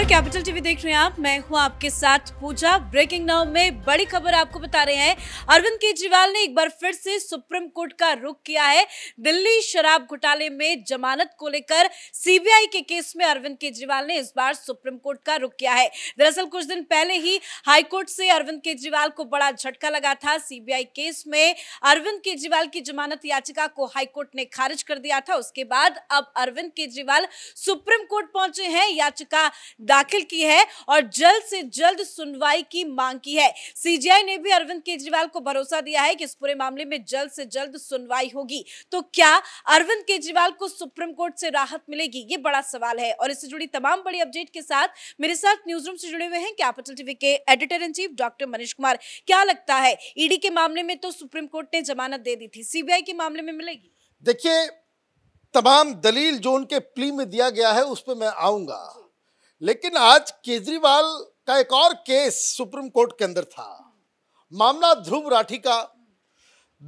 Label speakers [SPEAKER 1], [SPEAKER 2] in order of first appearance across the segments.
[SPEAKER 1] नमस्कार capital TV देख रहे हैं आप मैं हूं आपके साथ पूजा ब्रेकिंग नाउ में बड़ी खबर आपको बता रहे हैं अरविंद केजरीवाल ने एक बार फिर से सुप्रीम कोर्ट का रुख किया है दिल्ली शराब घोटाले में जमानत को लेकर सीबीआई के केस में अरविंद केजरीवाल ने इस बार सुप्रीम कोर्ट का रुख किया है दरअसल कुछ दिन पहले ही हाईकोर्ट से अरविंद केजरीवाल को बड़ा झटका लगा था सीबीआई केस में अरविंद केजरीवाल की जमानत याचिका को हाईकोर्ट ने खारिज कर दिया था उसके बाद अब अरविंद केजरीवाल सुप्रीम कोर्ट पहुंचे हैं याचिका दाखिल की है और जल्द से जल्द सुनवाई की मांग की है सीजीआई ने भी अरविंद केजरीवाल को भरोसा दिया है कि इस पूरे मामले में जल्द से जल्द सुनवाई होगी तो क्या अरविंद केजरीवाल को सुप्रीम कोर्ट से राहत मिलेगी ये बड़ा सवाल है और इससे जुड़ी तमाम बड़ी अपडेट के साथ मेरे साथ न्यूज रूम से जुड़े हुए हैं कैपिटल टीवी के editor in chief doctor Manish Kumar क्या लगता है ईडी e के मामले में तो सुप्रीम कोर्ट ने जमानत दे दी थी सीबीआई के मामले में मिलेगी
[SPEAKER 2] देखिए तमाम दलील जो उनके प्ली में दिया गया है उस पर मैं आऊंगा लेकिन आज केजरीवाल का एक और केस सुप्रीम कोर्ट के अंदर था मामला ध्रुव राठी का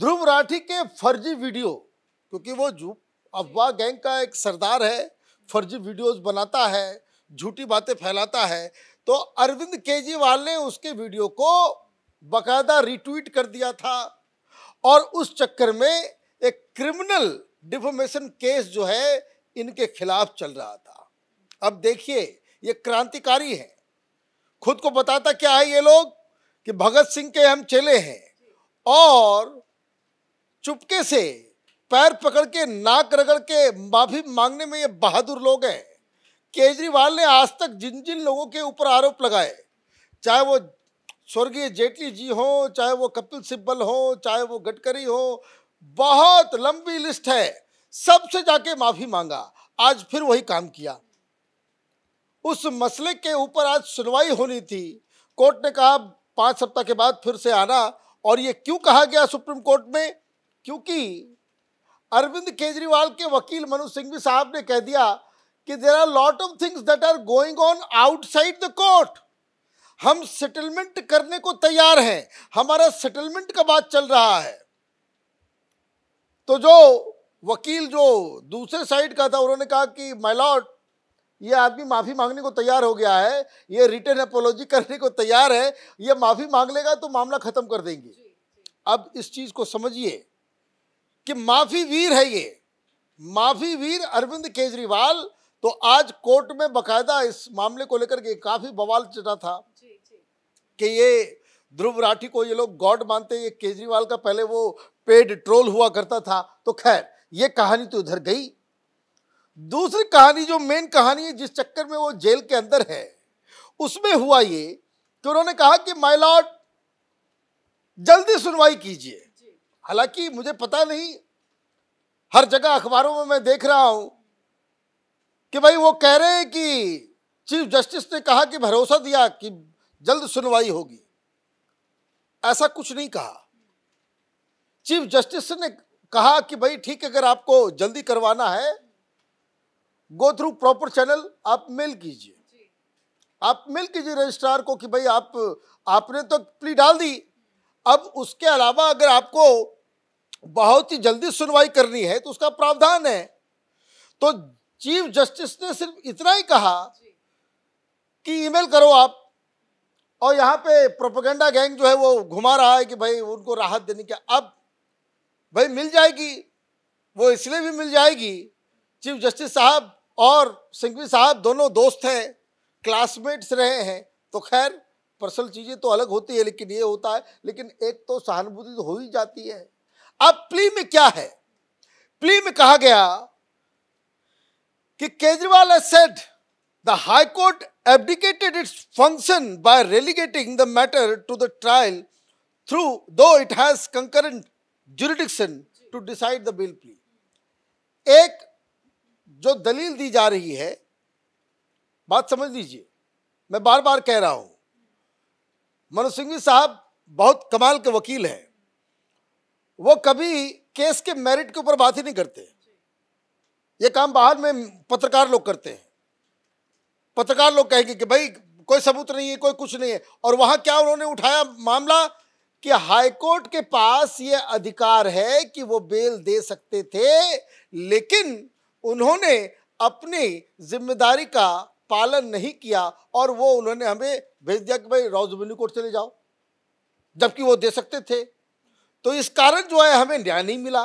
[SPEAKER 2] ध्रुव राठी के फर्जी वीडियो क्योंकि वो अफवाह गैंग का एक सरदार है फर्जी वीडियोस बनाता है झूठी बातें फैलाता है तो अरविंद केजरीवाल ने उसके वीडियो को बकायदा रिट्वीट कर दिया था और उस चक्कर में एक क्रिमिनल डिफोमेशन केस जो है इनके खिलाफ चल रहा था अब देखिए ये क्रांतिकारी हैं खुद को बताता क्या है ये लोग कि भगत सिंह के हम चेले हैं और चुपके से पैर पकड़ के नाक रगड़ के माफी मांगने में ये बहादुर लोग हैं केजरीवाल ने आज तक जिन जिन लोगों के ऊपर आरोप लगाए चाहे वो स्वर्गीय जेटली जी हो चाहे वो कपिल सिब्बल हो चाहे वो गडकरी हो बहुत लंबी लिस्ट है सबसे जाके माफ़ी मांगा आज फिर वही काम किया उस मसले के ऊपर आज सुनवाई होनी थी कोर्ट ने कहा पाँच सप्ताह के बाद फिर से आना और ये क्यों कहा गया सुप्रीम कोर्ट में क्योंकि अरविंद केजरीवाल के वकील मनु भी साहब ने कह दिया कि there are lot of things that are going on outside the court हम सेटलमेंट करने को तैयार हैं हमारा सेटलमेंट का बात चल रहा है तो जो वकील जो दूसरे साइड का था उन्होंने कहा कि माइलॉट ये आदमी माफ़ी मांगने को तैयार हो गया है ये रिटर्न अपोलॉजी करने को तैयार है ये माफ़ी मांग लेगा तो मामला ख़त्म कर देंगे अब इस चीज़ को समझिए कि माफ़ी वीर है ये माफ़ी वीर अरविंद केजरीवाल तो आज कोर्ट में बकायदा इस मामले को लेकर के काफ़ी बवाल चढ़ा था कि ये ध्रुव राठी को ये लोग गॉड मानते ये केजरीवाल का पहले वो पेड ट्रोल हुआ करता था तो खैर ये कहानी तो उधर गई दूसरी कहानी जो मेन कहानी है जिस चक्कर में वो जेल के अंदर है उसमें हुआ ये कि उन्होंने कहा कि माई लॉर्ड जल्दी सुनवाई कीजिए हालांकि मुझे पता नहीं हर जगह अखबारों में मैं देख रहा हूं कि भाई वो कह रहे हैं कि चीफ जस्टिस ने कहा कि भरोसा दिया कि जल्द सुनवाई होगी ऐसा कुछ नहीं कहा चीफ जस्टिस ने कहा कि भाई ठीक अगर आपको जल्दी करवाना है गो थ्रू प्रॉपर चैनल आप मेल कीजिए आप मेल कीजिए रजिस्ट्रार को कि भाई आप आपने तो प्ली डाल दी अब उसके अलावा अगर आपको बहुत ही जल्दी सुनवाई करनी है तो उसका प्रावधान है तो चीफ जस्टिस ने सिर्फ इतना ही कहा कि ईमेल करो आप और यहाँ पे प्रोपोगेंडा गैंग जो है वो घुमा रहा है कि भाई उनको राहत देने के अब भाई मिल जाएगी वो इसलिए भी मिल जाएगी चीफ जस्टिस साहब और सिंघवी साहब दोनों दोस्त हैं क्लासमेट्स रहे हैं तो खैर पर्सनल चीज़ें तो अलग होती है लेकिन ये होता है लेकिन एक तो सहानुभूति तो हो ही जाती है अब प्ली में क्या है प्ली में कहा गया कि केजरीवाल ए said the court abdicated its function by relegating the matter to the trial through though it has concurrent jurisdiction to decide the bail plea एक जो दलील दी जा रही है बात समझ लीजिए मैं बार बार कह रहा हूं मनोज सिंघवी साहब बहुत कमाल के वकील हैं वो कभी केस के मेरिट के ऊपर बात ही नहीं करते ये काम बाहर में पत्रकार लोग करते हैं पत्रकार लोग कहेंगे कि भाई कोई सबूत नहीं है कोई कुछ नहीं है और वहां क्या उन्होंने उठाया मामला कि हाईकोर्ट के पास ये अधिकार है कि वो बेल दे सकते थे लेकिन उन्होंने अपनी जिम्मेदारी का पालन नहीं किया और वो उन्होंने हमें भेज दिया कि भाई राउजमिनी कोर्ट चले जाओ जबकि वो दे सकते थे तो इस कारण जो है हमें न्याय नहीं मिला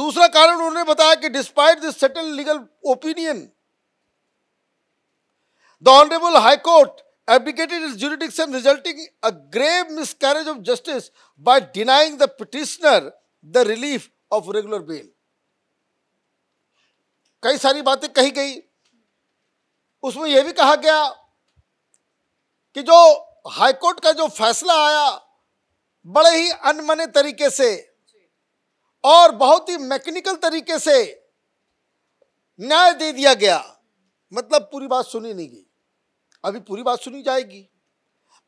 [SPEAKER 2] दूसरा कारण उन्होंने बताया कि despite this settled legal opinion the honourable high court abdicated is jurisdiction resulting a grave miscarriage of justice by denying the petitioner the relief of regular bail कई सारी बातें कही गई उसमें यह भी कहा गया कि जो हाईकोर्ट का जो फैसला आया बड़े ही अनमने तरीके से और बहुत ही मैकेनिकल तरीके से न्याय दे दिया गया मतलब पूरी बात सुनी नहीं गई अभी पूरी बात सुनी जाएगी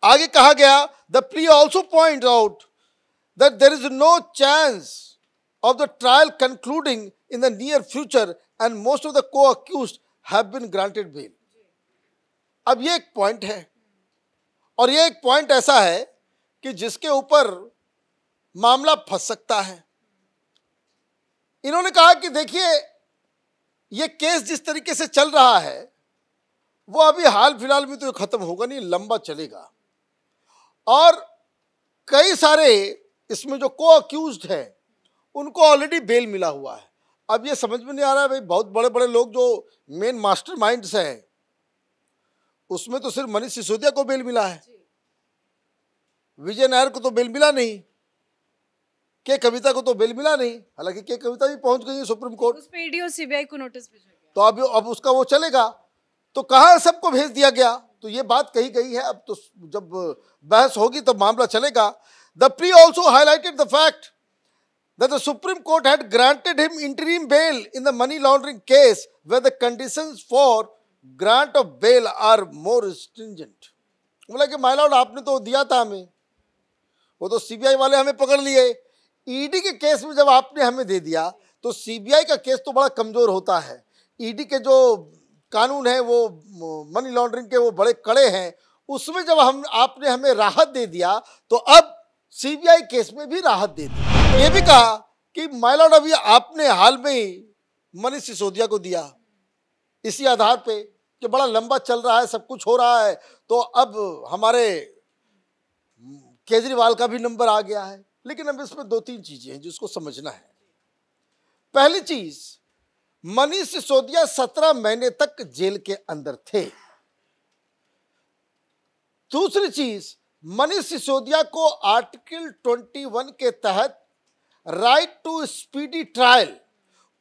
[SPEAKER 2] आगे कहा गया the plea also point out that there is no chance of the trial concluding in the near future and most of the co-accused have been granted bail. अब ये एक पॉइंट है और ये एक पॉइंट ऐसा है कि जिसके ऊपर मामला फंस सकता है इन्होंने कहा कि देखिए ये केस जिस तरीके से चल रहा है वो अभी हाल फिलहाल में तो ख़त्म होगा नहीं लंबा चलेगा और कई सारे इसमें जो को अक्यूज हैं उनको ऑलरेडी बेल मिला हुआ है अब ये समझ में नहीं आ रहा है भाई बहुत बड़े बड़े लोग जो मेन मास्टर माइंड्स हैं उसमें तो सिर्फ मनीष सिसोदिया को बेल मिला है विजय नायर को तो बेल मिला नहीं के कविता को तो बेल मिला नहीं हालांकि के कविता भी पहुंच गई है सुप्रीम कोर्ट उस पे सीबीआई e को नोटिस तो अब अब उसका वो चलेगा तो कहा सबको भेज दिया गया तो ये बात कही गई है अब तो जब बहस होगी तब तो मामला चलेगा the plea also highlighted the fact that the Supreme Court had granted him interim bail in the money laundering case where the conditions for grant of bail are more stringent. bola कि my lord aapne to diya tha hame wo to cbi wale hame pakad liye ed ke case mein jab aapne hame de diya to cbi ka case to bada kamzor hota hai ed ke jo कानून है वो money laundering के वो बड़े कड़े हैं उसमें जब हम आपने हमें राहत दे दिया तो अब सीबीआई केस में भी राहत दे दी ये भी कहा कि माइला अभी आपने हाल में ही मनीष सिसोदिया को दिया इसी आधार पे कि बड़ा लंबा चल रहा है सब कुछ हो रहा है तो अब हमारे केजरीवाल का भी नंबर आ गया है लेकिन अब इसमें दो तीन चीजें हैं जिसको समझना है पहली चीज मनीष सिसोदिया सत्रह महीने तक जेल के अंदर थे दूसरी चीज मनीष सिसोदिया को आर्टिकल 21 के तहत राइट टू स्पीडी ट्रायल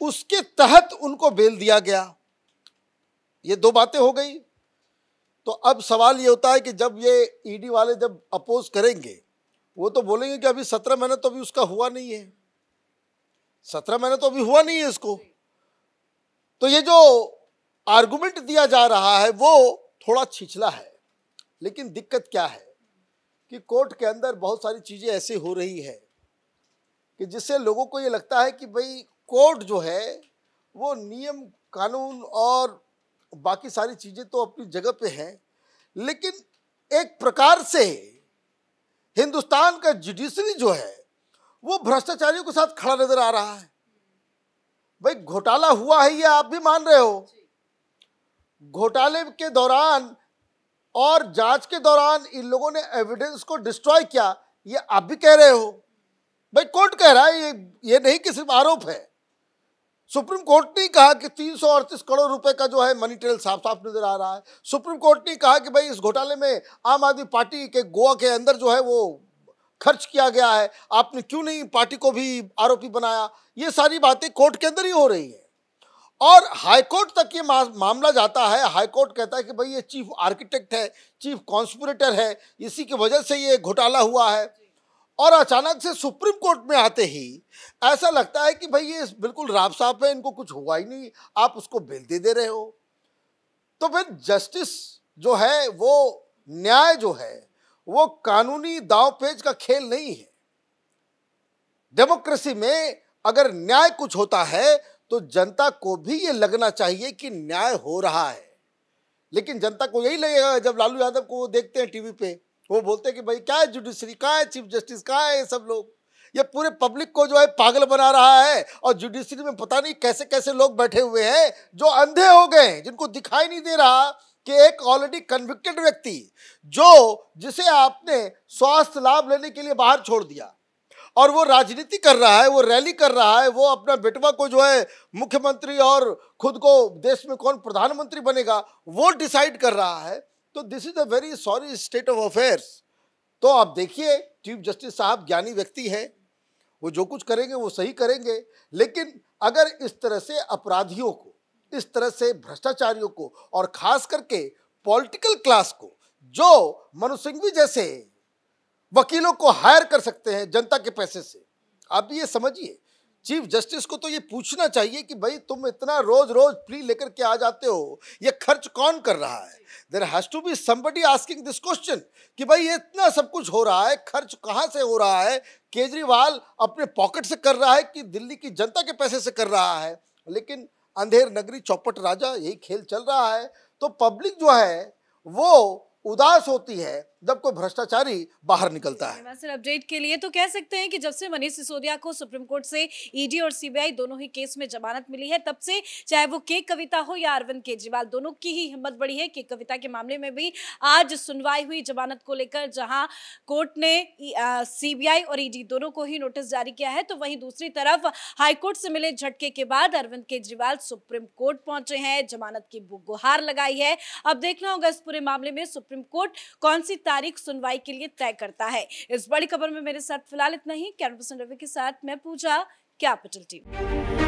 [SPEAKER 2] उसके तहत उनको बेल दिया गया ये दो बातें हो गई तो अब सवाल ये होता है कि जब ये ईडी वाले जब अपोज करेंगे वो तो बोलेंगे कि अभी सत्रह महीने तो अभी उसका हुआ नहीं है सत्रह महीने तो अभी हुआ नहीं है इसको तो ये जो आर्गुमेंट दिया जा रहा है वो थोड़ा छिछला है लेकिन दिक्कत क्या है कि कोर्ट के अंदर बहुत सारी चीज़ें ऐसी हो रही है कि जिससे लोगों को ये लगता है कि भाई कोर्ट जो है वो नियम कानून और बाकी सारी चीज़ें तो अपनी जगह पे हैं लेकिन एक प्रकार से हिंदुस्तान का जुडिशरी जो है वो भ्रष्टाचारियों के साथ खड़ा नजर आ रहा है भाई घोटाला हुआ है ये आप भी मान रहे हो घोटाले के दौरान और जांच के दौरान इन लोगों ने एविडेंस को डिस्ट्रॉय किया ये आप भी कह रहे हो भाई कोर्ट कह रहा है ये ये नहीं कि सिर्फ आरोप है सुप्रीम कोर्ट ने कहा कि तीन करोड़ रुपए का जो है मनी ट्रेल साफ साफ नजर आ रहा है सुप्रीम कोर्ट ने कहा कि भाई इस घोटाले में आम आदमी पार्टी के गोवा के अंदर जो है वो खर्च किया गया है आपने क्यों नहीं पार्टी को भी आरोपी बनाया ये सारी बातें कोर्ट के अंदर ही हो रही है और हाईकोर्ट तक ये मामला जाता है हाईकोर्ट कहता है कि भाई ये चीफ आर्किटेक्ट है चीफ कॉन्स्परेटर है इसी की वजह से ये घोटाला हुआ है और अचानक से सुप्रीम कोर्ट में आते ही ऐसा लगता है कि भाई ये बिल्कुल राब साफ है इनको कुछ हुआ ही नहीं आप उसको बेल दे दे रहे हो तो फिर जस्टिस जो है वो न्याय जो है वो कानूनी दाव पेज का खेल नहीं है डेमोक्रेसी में अगर न्याय कुछ होता है तो जनता को भी ये लगना चाहिए कि न्याय हो रहा है लेकिन जनता को यही लगेगा जब लालू यादव को देखते हैं टीवी पे वो बोलते हैं कि भाई क्या है जुडिशरी कहाँ है चीफ जस्टिस कहाँ है ये सब लोग ये पूरे पब्लिक को जो है पागल बना रहा है और जुडिशरी में पता नहीं कैसे कैसे लोग बैठे हुए हैं जो अंधे हो गए हैं जिनको दिखाई नहीं दे रहा कि एक ऑलरेडी कन्विक्टेड व्यक्ति जो जिसे आपने स्वास्थ्य लाभ लेने के लिए बाहर छोड़ दिया और वो राजनीति कर रहा है वो रैली कर रहा है वो अपना बेटवा को जो है मुख्यमंत्री और खुद को देश में कौन प्रधानमंत्री बनेगा वो डिसाइड कर रहा है तो this is a very sorry state of affairs तो आप देखिए चीफ जस्टिस साहब ज्ञानी व्यक्ति है वो जो कुछ करेंगे वो सही करेंगे लेकिन अगर इस तरह से अपराधियों को इस तरह से भ्रष्टाचारियों को और ख़ास करके पॉलिटिकल क्लास को जो मनु सिंघवी जैसे वकीलों को हायर कर सकते हैं जनता के पैसे से आप ये समझिए चीफ जस्टिस को तो ये पूछना चाहिए कि भाई तुम इतना रोज रोज फ्री लेकर के आ जाते हो ये खर्च कौन कर रहा है there has to be somebody asking this question कि भाई ये इतना सब कुछ हो रहा है खर्च कहाँ से हो रहा है केजरीवाल अपने पॉकेट से कर रहा है कि दिल्ली की जनता के पैसे से कर रहा है लेकिन अंधेर नगरी चौपट राजा यही खेल चल रहा है तो पब्लिक जो है वो उदास होती है जब कोई भ्रष्टाचारी बाहर निकलता है
[SPEAKER 1] सर अपडेट के लिए तो कह सकते हैं कि जब से मनीष सिसोदिया को सुप्रीम कोर्ट से ईडी e और सीबीआई दोनों ही केस में जमानत मिली है तब से चाहे वो के कविता हो या अरविंद केजरीवाल दोनों की ही हिम्मत बढ़ी है के कविता के मामले में भी आज सुनवाई हुई जमानत को लेकर जहां कोर्ट ने सीबीआई e, और ईडी e दोनों को ही नोटिस जारी किया है तो वहीं दूसरी तरफ हाईकोर्ट से मिले झटके के बाद अरविंद केजरीवाल सुप्रीम कोर्ट पहुंचे हैं जमानत की गुहार लगाई है अब देखना होगा इस पूरे मामले में सुप्रीम कोर्ट कौन सी तारीख सुनवाई के लिए तय करता है इस बड़ी खबर में मेरे साथ फिलहाल इतना ही कैमरा पर्सन रवि के साथ मैं पूजा कैपिटल टीम